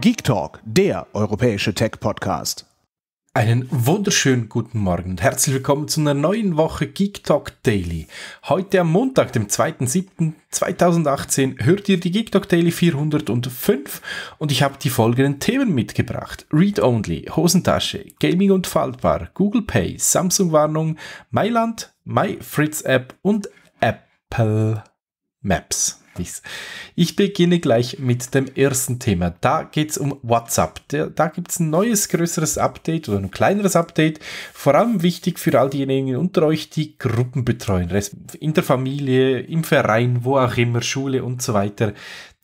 Geek Talk, der europäische Tech-Podcast. Einen wunderschönen guten Morgen und herzlich willkommen zu einer neuen Woche Geek Talk Daily. Heute am Montag, dem 2.7.2018, hört ihr die Geek Talk Daily 405 und ich habe die folgenden Themen mitgebracht. Read-Only, Hosentasche, Gaming und Faltbar, Google Pay, Samsung-Warnung, Mailand, MyFritz-App und Apple Maps. Verständnis. Ich beginne gleich mit dem ersten Thema. Da geht es um WhatsApp. da gibt es ein neues, größeres Update oder ein kleineres Update. Vor allem wichtig für all diejenigen unter euch, die Gruppen betreuen. In der Familie, im Verein, wo auch immer, Schule und so weiter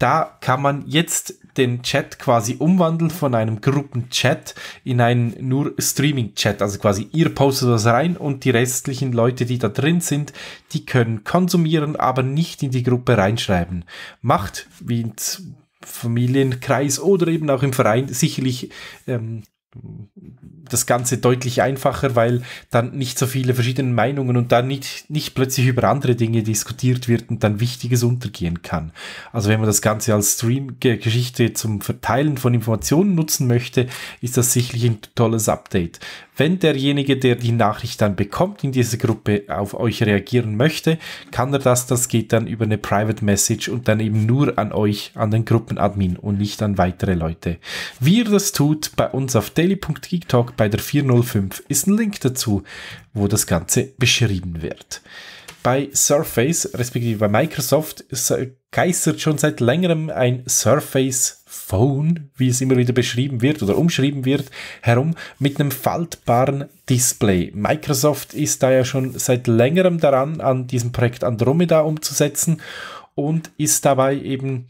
da kann man jetzt den Chat quasi umwandeln von einem Gruppenchat in einen nur Streaming-Chat. Also quasi ihr postet das rein und die restlichen Leute, die da drin sind, die können konsumieren, aber nicht in die Gruppe reinschreiben. Macht, wie Familienkreis oder eben auch im Verein sicherlich ähm, das Ganze deutlich einfacher, weil dann nicht so viele verschiedene Meinungen und dann nicht, nicht plötzlich über andere Dinge diskutiert wird und dann Wichtiges untergehen kann. Also wenn man das Ganze als Stream-Geschichte zum Verteilen von Informationen nutzen möchte, ist das sicherlich ein tolles Update. Wenn derjenige, der die Nachricht dann bekommt in dieser Gruppe auf euch reagieren möchte, kann er das, das geht dann über eine Private Message und dann eben nur an euch, an den Gruppenadmin und nicht an weitere Leute. Wie ihr das tut, bei uns auf daily.geektalk bei der 405 ist ein Link dazu, wo das Ganze beschrieben wird. Bei Surface, respektive bei Microsoft, äh, geistert schon seit längerem ein Surface Phone, wie es immer wieder beschrieben wird oder umschrieben wird, herum mit einem faltbaren Display. Microsoft ist da ja schon seit längerem daran, an diesem Projekt Andromeda umzusetzen und ist dabei eben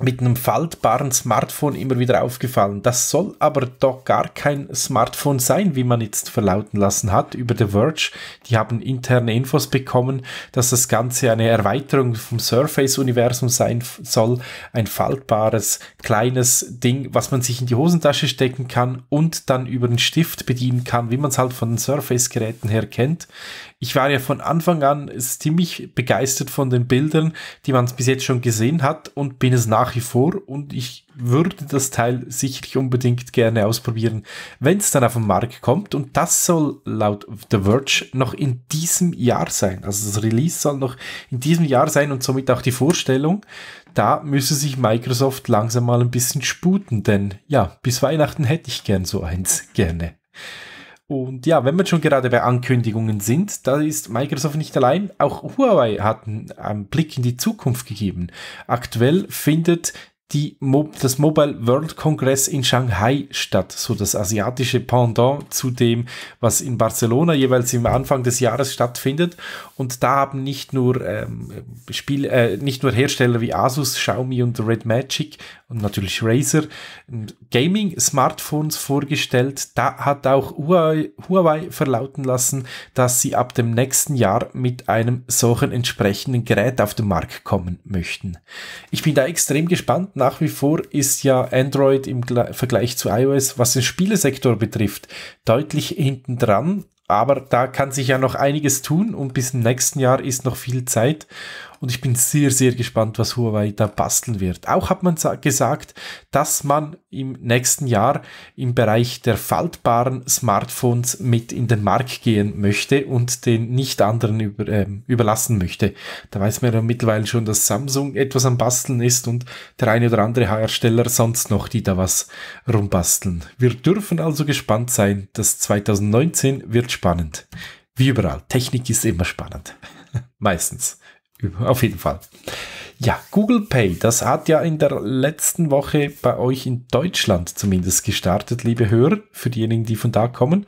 mit einem faltbaren Smartphone immer wieder aufgefallen. Das soll aber doch gar kein Smartphone sein, wie man jetzt verlauten lassen hat über The Verge. Die haben interne Infos bekommen, dass das Ganze eine Erweiterung vom Surface-Universum sein soll. Ein faltbares, kleines Ding, was man sich in die Hosentasche stecken kann und dann über den Stift bedienen kann, wie man es halt von den Surface-Geräten her kennt. Ich war ja von Anfang an ziemlich begeistert von den Bildern, die man bis jetzt schon gesehen hat und bin es nach nach wie vor und ich würde das Teil sicherlich unbedingt gerne ausprobieren, wenn es dann auf den Markt kommt. Und das soll laut The Verge noch in diesem Jahr sein. Also das Release soll noch in diesem Jahr sein und somit auch die Vorstellung. Da müsse sich Microsoft langsam mal ein bisschen sputen, denn ja, bis Weihnachten hätte ich gern so eins gerne. Und ja, wenn wir schon gerade bei Ankündigungen sind, da ist Microsoft nicht allein. Auch Huawei hat einen Blick in die Zukunft gegeben. Aktuell findet die Mo das Mobile World Congress in Shanghai statt, so das asiatische Pendant zu dem, was in Barcelona jeweils im Anfang des Jahres stattfindet. Und da haben nicht nur ähm, Spiel, äh, nicht nur Hersteller wie Asus, Xiaomi und Red Magic und natürlich Razer ähm, Gaming Smartphones vorgestellt. Da hat auch Huawei, Huawei verlauten lassen, dass sie ab dem nächsten Jahr mit einem solchen entsprechenden Gerät auf den Markt kommen möchten. Ich bin da extrem gespannt nach wie vor ist ja Android im Vergleich zu iOS, was den Spielesektor betrifft, deutlich hinten dran. Aber da kann sich ja noch einiges tun und bis im nächsten Jahr ist noch viel Zeit. Und ich bin sehr, sehr gespannt, was Huawei da basteln wird. Auch hat man gesagt, dass man im nächsten Jahr im Bereich der faltbaren Smartphones mit in den Markt gehen möchte und den nicht anderen über, äh, überlassen möchte. Da weiß man ja mittlerweile schon, dass Samsung etwas am Basteln ist und der eine oder andere Hersteller sonst noch, die da was rumbasteln. Wir dürfen also gespannt sein. dass 2019 wird spannend. Wie überall. Technik ist immer spannend. Meistens. Auf jeden Fall. Ja, Google Pay, das hat ja in der letzten Woche bei euch in Deutschland zumindest gestartet, liebe Hörer, für diejenigen, die von da kommen.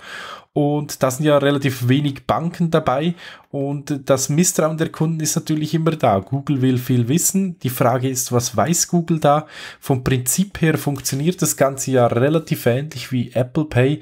Und da sind ja relativ wenig Banken dabei und das Misstrauen der Kunden ist natürlich immer da. Google will viel wissen. Die Frage ist, was weiß Google da? Vom Prinzip her funktioniert das Ganze ja relativ ähnlich wie Apple Pay.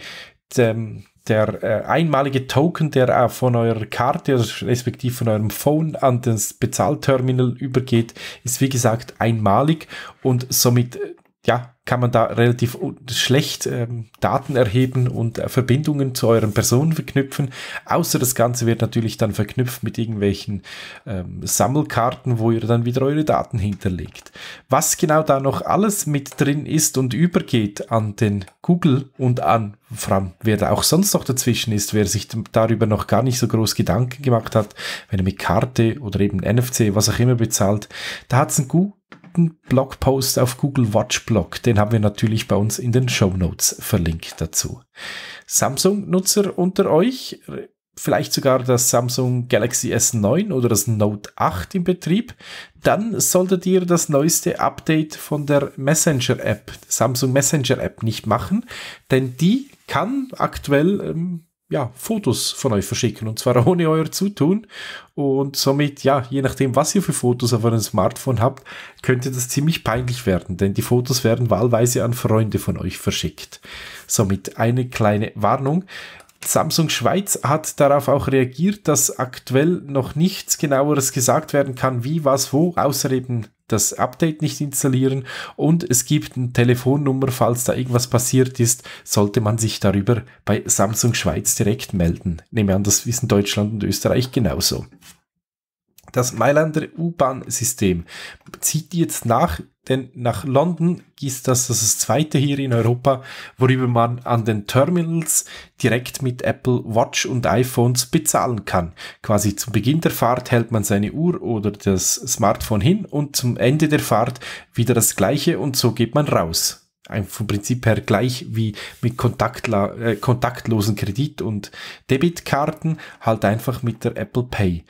Ähm, der äh, einmalige Token, der äh, von eurer Karte also respektive von eurem Phone an das Bezahlterminal übergeht, ist wie gesagt einmalig und somit ja, kann man da relativ schlecht ähm, Daten erheben und äh, Verbindungen zu euren Personen verknüpfen. Außer das Ganze wird natürlich dann verknüpft mit irgendwelchen ähm, Sammelkarten, wo ihr dann wieder eure Daten hinterlegt. Was genau da noch alles mit drin ist und übergeht an den Google und an vor allem, wer da auch sonst noch dazwischen ist, wer sich darüber noch gar nicht so groß Gedanken gemacht hat, wenn er mit Karte oder eben NFC, was auch immer bezahlt, da hat es ein Google kompletten Blogpost auf Google Watch Blog, den haben wir natürlich bei uns in den Show Notes verlinkt dazu. Samsung-Nutzer unter euch, vielleicht sogar das Samsung Galaxy S9 oder das Note 8 im Betrieb, dann solltet ihr das neueste Update von der Messenger App, Samsung Messenger App nicht machen, denn die kann aktuell ähm, ja, Fotos von euch verschicken und zwar ohne euer Zutun. Und somit, ja, je nachdem, was ihr für Fotos auf eurem Smartphone habt, könnte das ziemlich peinlich werden, denn die Fotos werden wahlweise an Freunde von euch verschickt. Somit eine kleine Warnung. Samsung Schweiz hat darauf auch reagiert, dass aktuell noch nichts genaueres gesagt werden kann, wie, was, wo, außer eben das Update nicht installieren und es gibt eine Telefonnummer, falls da irgendwas passiert ist, sollte man sich darüber bei Samsung Schweiz direkt melden. nehme an, das wissen Deutschland und Österreich genauso das Mailander U-Bahn-System. Zieht jetzt nach, denn nach London ist das das, das zweite hier in Europa, worüber man an den Terminals direkt mit Apple Watch und iPhones bezahlen kann. Quasi zum Beginn der Fahrt hält man seine Uhr oder das Smartphone hin und zum Ende der Fahrt wieder das gleiche und so geht man raus. Ein vom Prinzip her gleich wie mit Kontaktla äh, kontaktlosen Kredit- und Debitkarten, halt einfach mit der Apple Pay.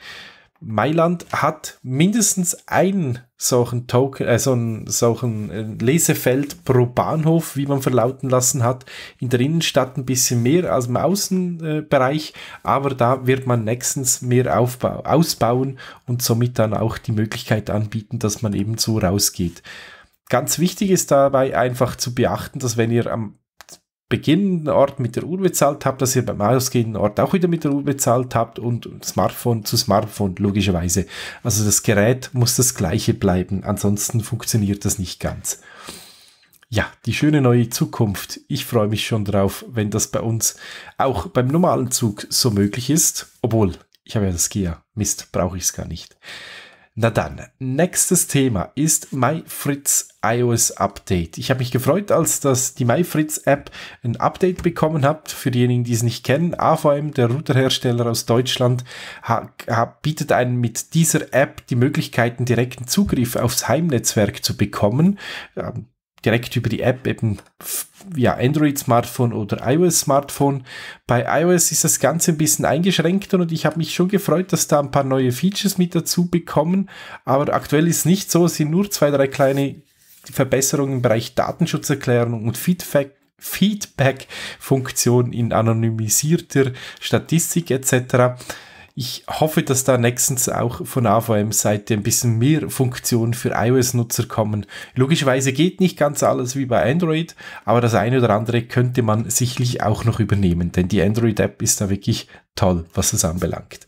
Mailand hat mindestens ein solchen Token, äh, ein, solchen äh, Lesefeld pro Bahnhof, wie man verlauten lassen hat. In der Innenstadt ein bisschen mehr als im Außenbereich, aber da wird man nächstens mehr ausbauen und somit dann auch die Möglichkeit anbieten, dass man eben so rausgeht. Ganz wichtig ist dabei einfach zu beachten, dass wenn ihr am beginnenden Ort mit der Uhr bezahlt habt, dass ihr beim ausgehenden Ort auch wieder mit der Uhr bezahlt habt und Smartphone zu Smartphone logischerweise. Also das Gerät muss das gleiche bleiben, ansonsten funktioniert das nicht ganz. Ja, die schöne neue Zukunft. Ich freue mich schon drauf, wenn das bei uns auch beim normalen Zug so möglich ist. Obwohl, ich habe ja das Kia. Mist, brauche ich es gar nicht. Na dann, nächstes Thema ist MyFritz iOS Update. Ich habe mich gefreut, als das die MyFritz App ein Update bekommen hat. Für diejenigen, die es nicht kennen, AVM, der Routerhersteller aus Deutschland, bietet einen mit dieser App die Möglichkeiten, direkten Zugriff aufs Heimnetzwerk zu bekommen. Ähm, direkt über die App eben via Android-Smartphone oder iOS-Smartphone. Bei iOS ist das Ganze ein bisschen eingeschränkt und ich habe mich schon gefreut, dass da ein paar neue Features mit dazu bekommen. Aber aktuell ist nicht so, es sind nur zwei, drei kleine Verbesserungen im Bereich Datenschutzerklärung und Feedback. Feedback-Funktion in anonymisierter Statistik etc. Ich hoffe, dass da nächstens auch von AVM-Seite ein bisschen mehr Funktionen für iOS-Nutzer kommen. Logischerweise geht nicht ganz alles wie bei Android, aber das eine oder andere könnte man sicherlich auch noch übernehmen, denn die Android-App ist da wirklich toll, was es anbelangt.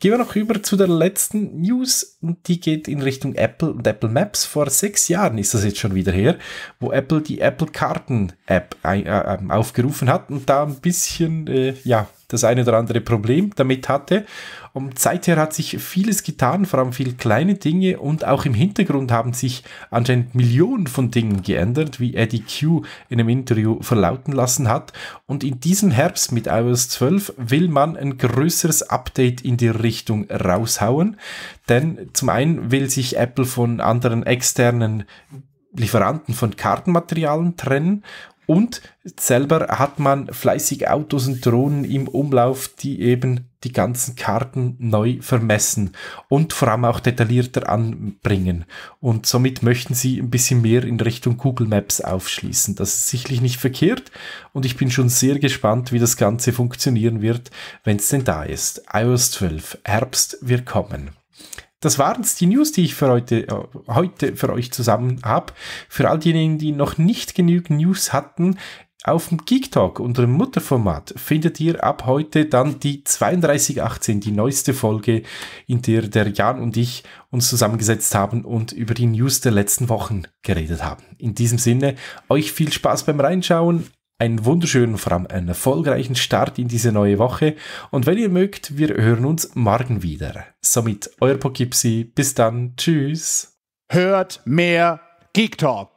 Gehen wir noch über zu der letzten News und die geht in Richtung Apple und Apple Maps. Vor sechs Jahren ist das jetzt schon wieder her, wo Apple die Apple Karten App äh, äh, ähm, aufgerufen hat und da ein bisschen, äh, ja, das eine oder andere Problem damit hatte. Und seither hat sich vieles getan, vor allem viele kleine Dinge und auch im Hintergrund haben sich anscheinend Millionen von Dingen geändert, wie Eddie Q in einem Interview verlauten lassen hat. Und in diesem Herbst mit iOS 12 will man ein größeres Update in die Richtung raushauen. Denn zum einen will sich Apple von anderen externen Lieferanten von Kartenmaterialien trennen und selber hat man fleißig Autos und Drohnen im Umlauf, die eben die ganzen Karten neu vermessen und vor allem auch detaillierter anbringen. Und somit möchten sie ein bisschen mehr in Richtung Google Maps aufschließen. Das ist sicherlich nicht verkehrt und ich bin schon sehr gespannt, wie das Ganze funktionieren wird, wenn es denn da ist. iOS 12, Herbst, wir kommen das waren es die News, die ich für heute, äh, heute für euch zusammen habe. Für all diejenigen, die noch nicht genügend News hatten, auf dem Geek Talk, unserem Mutterformat, findet ihr ab heute dann die 3218, die neueste Folge, in der der Jan und ich uns zusammengesetzt haben und über die News der letzten Wochen geredet haben. In diesem Sinne, euch viel Spaß beim Reinschauen, einen wunderschönen, vor allem einen erfolgreichen Start in diese neue Woche. Und wenn ihr mögt, wir hören uns morgen wieder. Somit euer Pokipsi. Bis dann. Tschüss. Hört mehr Geek Talk.